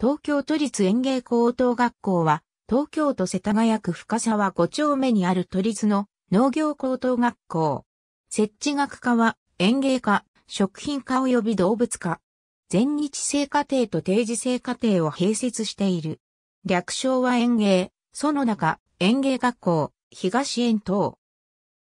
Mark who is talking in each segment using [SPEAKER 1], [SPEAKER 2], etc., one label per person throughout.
[SPEAKER 1] 東京都立園芸高等学校は、東京都世田谷区深沢5丁目にある都立の農業高等学校。設置学科は、園芸科、食品科及び動物科。全日制課程と定時制課程を併設している。略称は園芸、その中、園芸学校、東園等。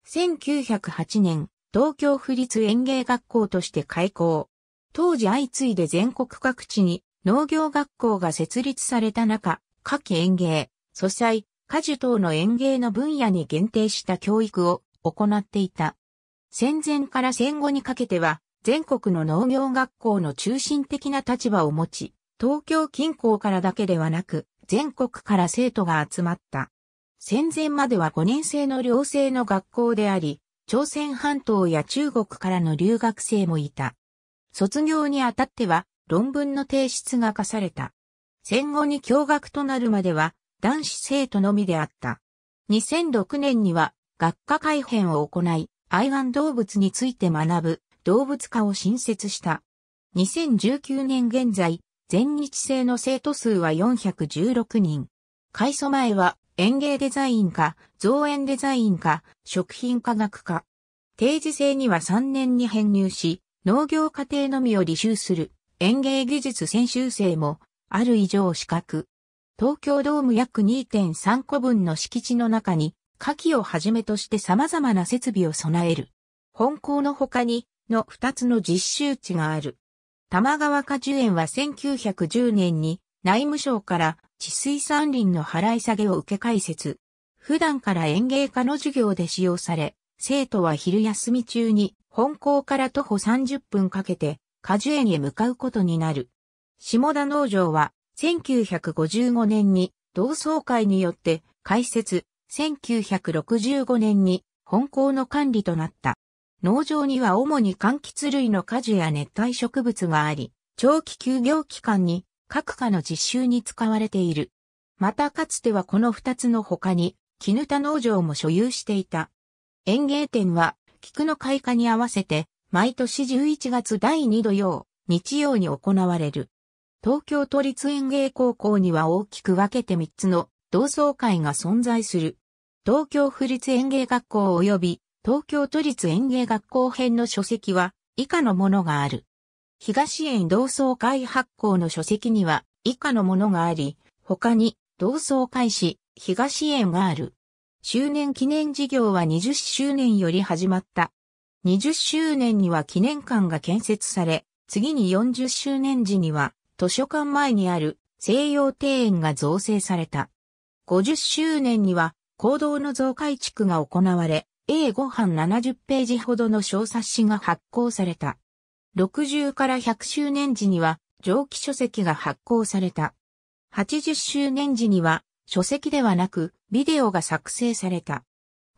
[SPEAKER 1] 1908年、東京府立園芸学校として開校。当時相次いで全国各地に農業学校が設立された中、夏季園芸、素材、果樹等の園芸の分野に限定した教育を行っていた。戦前から戦後にかけては、全国の農業学校の中心的な立場を持ち、東京近郊からだけではなく、全国から生徒が集まった。戦前までは5年生の寮生の学校であり、朝鮮半島や中国からの留学生もいた。卒業にあたっては、論文の提出が課された。戦後に共学となるまでは男子生徒のみであった。2006年には学科改編を行い、愛玩動物について学ぶ動物科を新設した。2019年現在、全日制の生徒数は416人。改祖前は園芸デザイン科、造園デザイン科、食品科学科。定時制には3年に編入し、農業課程のみを履修する。園芸技術専修生も、ある以上資格。東京ドーム約2.3個分の敷地の中に、夏季をはじめとして様々な設備を備える。本校の他に、の2つの実習地がある。玉川果樹園は1910年に内務省から地水山林の払い下げを受け開設。普段から園芸科の授業で使用され、生徒は昼休み中に本校から徒歩30分かけて果樹園へ向かうことになる。下田農場は、1955年に同窓会によって開設、1965年に本校の管理となった。農場には主に柑橘類の果樹や熱帯植物があり、長期休業期間に各科の実習に使われている。またかつてはこの二つの他に、絹田農場も所有していた。園芸店は、菊の開花に合わせて、毎年11月第2土曜、日曜に行われる。東京都立園芸高校には大きく分けて3つの同窓会が存在する。東京府立園芸学校及び東京都立園芸学校編の書籍は以下のものがある。東園同窓会発行の書籍には以下のものがあり、他に同窓会誌東園がある。周年記念事業は20周年より始まった20周年には記念館が建設され、次に40周年時には図書館前にある西洋庭園が造成された。50周年には行動の増改築が行われ、A5 版70ページほどの小冊子が発行された。60から100周年時には蒸気書籍が発行された。80周年時には書籍ではなくビデオが作成された。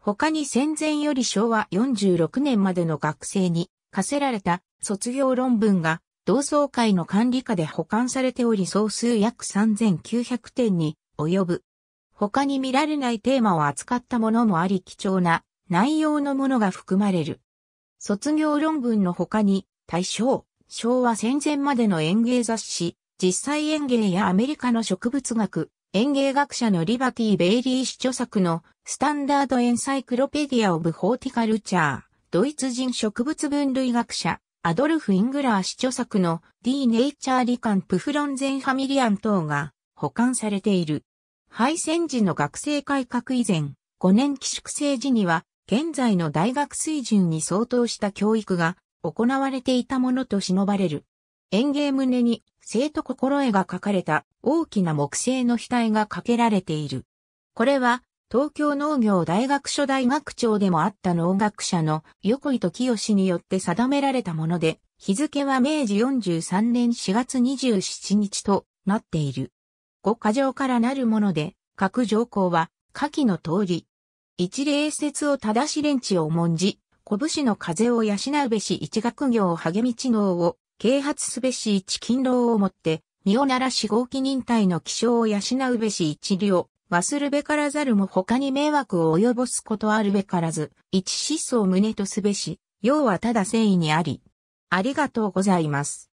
[SPEAKER 1] 他に戦前より昭和46年までの学生に課せられた卒業論文が同窓会の管理下で保管されており総数約3900点に及ぶ。他に見られないテーマを扱ったものもあり貴重な内容のものが含まれる。卒業論文の他に大正、昭和戦前までの園芸雑誌、実際園芸やアメリカの植物学、園芸学者のリバティ・ベイリー氏著作のスタンダード・エンサイクロペディア・オブ・ホーティカルチャー、ドイツ人植物分類学者、アドルフ・イングラー氏著作の D. n ネイチャー・リカンプフロンゼンハミリアン等が保管されている。敗戦時の学生改革以前、5年寄宿制時には、現在の大学水準に相当した教育が行われていたものと忍ばれる。園芸胸に生徒心得が書かれた大きな木製の額がかけられている。これは東京農業大学初代学長でもあった農学者の横井時清によって定められたもので、日付は明治43年4月27日となっている。五箇条からなるもので、各条項は下記の通り。一礼節を正し連地を重んじ、拳の風を養うべし一学業を励み知能を啓発すべし一勤労をもって、身をならし合気忍耐の気象を養うべし一両、忘るべからざるも他に迷惑を及ぼすことあるべからず、一思想胸とすべし、要はただ誠意にあり。ありがとうございます。